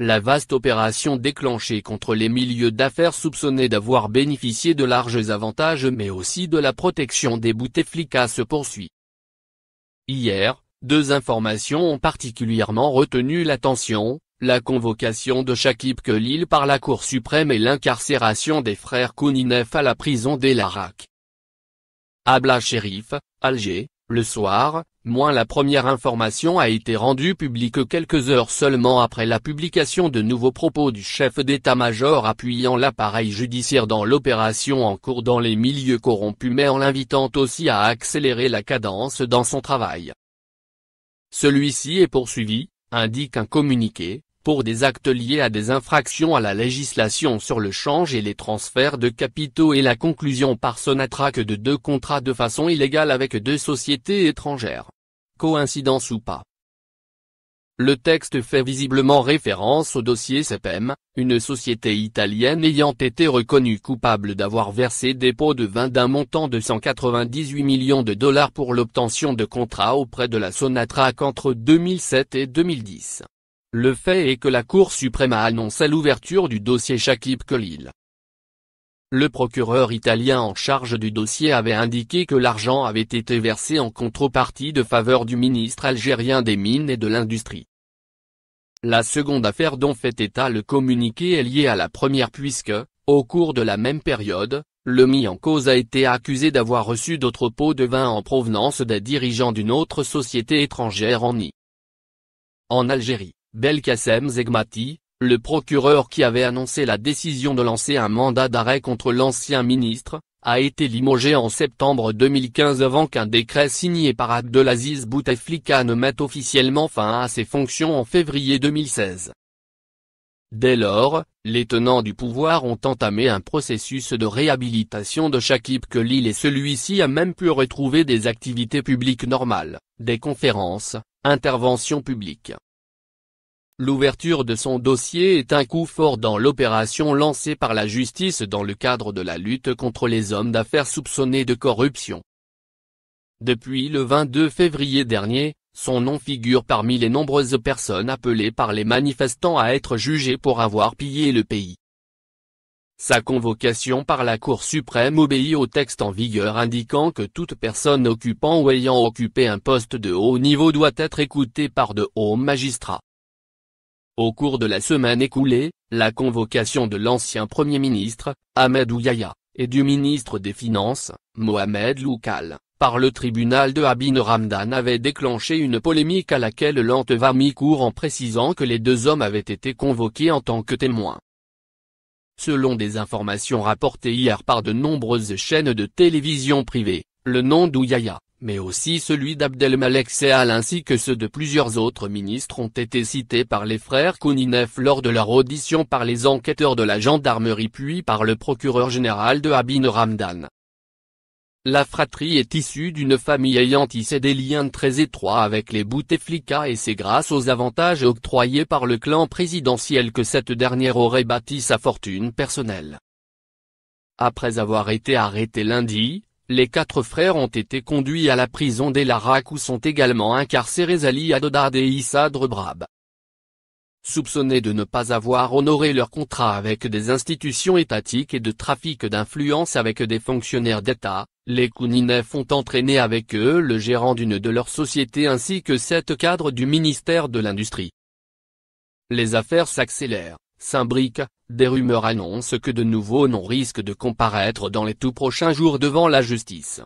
La vaste opération déclenchée contre les milieux d'affaires soupçonnés d'avoir bénéficié de larges avantages mais aussi de la protection des Bouteflika se poursuit. Hier, deux informations ont particulièrement retenu l'attention, la convocation de Shakib Kelil par la Cour suprême et l'incarcération des frères Kouninef à la prison des Larac. Abla Shérif, Alger, le soir, moins la première information a été rendue publique quelques heures seulement après la publication de nouveaux propos du chef d'état-major appuyant l'appareil judiciaire dans l'opération en cours dans les milieux corrompus mais en l'invitant aussi à accélérer la cadence dans son travail. Celui-ci est poursuivi, indique un communiqué, pour des actes liés à des infractions à la législation sur le change et les transferts de capitaux et la conclusion par Sonatrach de deux contrats de façon illégale avec deux sociétés étrangères. Coïncidence ou pas le texte fait visiblement référence au dossier CEPEM, une société italienne ayant été reconnue coupable d'avoir versé des pots de vin d'un montant de 198 millions de dollars pour l'obtention de contrats auprès de la Sonatrach entre 2007 et 2010. Le fait est que la Cour suprême a annoncé l'ouverture du dossier Shakib Khalil. Le procureur italien en charge du dossier avait indiqué que l'argent avait été versé en contrepartie de faveur du ministre algérien des Mines et de l'Industrie. La seconde affaire dont fait état le communiqué est liée à la première puisque, au cours de la même période, le mis en cause a été accusé d'avoir reçu d'autres pots de vin en provenance des dirigeants d'une autre société étrangère en I. En Algérie. Belkacem Zegmati, le procureur qui avait annoncé la décision de lancer un mandat d'arrêt contre l'ancien ministre, a été limogé en septembre 2015 avant qu'un décret signé par Abdelaziz Bouteflika ne mette officiellement fin à ses fonctions en février 2016. Dès lors, les tenants du pouvoir ont entamé un processus de réhabilitation de que l'île et celui-ci a même pu retrouver des activités publiques normales, des conférences, interventions publiques. L'ouverture de son dossier est un coup fort dans l'opération lancée par la justice dans le cadre de la lutte contre les hommes d'affaires soupçonnés de corruption. Depuis le 22 février dernier, son nom figure parmi les nombreuses personnes appelées par les manifestants à être jugées pour avoir pillé le pays. Sa convocation par la Cour suprême obéit au texte en vigueur indiquant que toute personne occupant ou ayant occupé un poste de haut niveau doit être écoutée par de hauts magistrats. Au cours de la semaine écoulée, la convocation de l'ancien Premier ministre, Ahmed Ouyaya, et du ministre des Finances, Mohamed Loukal, par le tribunal de Abine Ramdan avait déclenché une polémique à laquelle Lanteva mi court en précisant que les deux hommes avaient été convoqués en tant que témoins. Selon des informations rapportées hier par de nombreuses chaînes de télévision privées, le nom d'Ouyaya, mais aussi celui d'Abdelmalek Seal ainsi que ceux de plusieurs autres ministres ont été cités par les frères Kouninef lors de leur audition par les enquêteurs de la gendarmerie puis par le procureur général de Abin Ramdan. La fratrie est issue d'une famille ayant tissé des liens très étroits avec les Bouteflika et c'est grâce aux avantages octroyés par le clan présidentiel que cette dernière aurait bâti sa fortune personnelle. Après avoir été arrêté lundi, les quatre frères ont été conduits à la prison larac où sont également incarcérés Ali Adodad et Issa Brab. Soupçonnés de ne pas avoir honoré leur contrat avec des institutions étatiques et de trafic d'influence avec des fonctionnaires d'État, les Kouninef ont entraîné avec eux le gérant d'une de leurs sociétés ainsi que sept cadres du ministère de l'Industrie. Les affaires s'accélèrent. Saint-Bric, des rumeurs annoncent que de nouveaux noms risquent de comparaître dans les tout prochains jours devant la justice.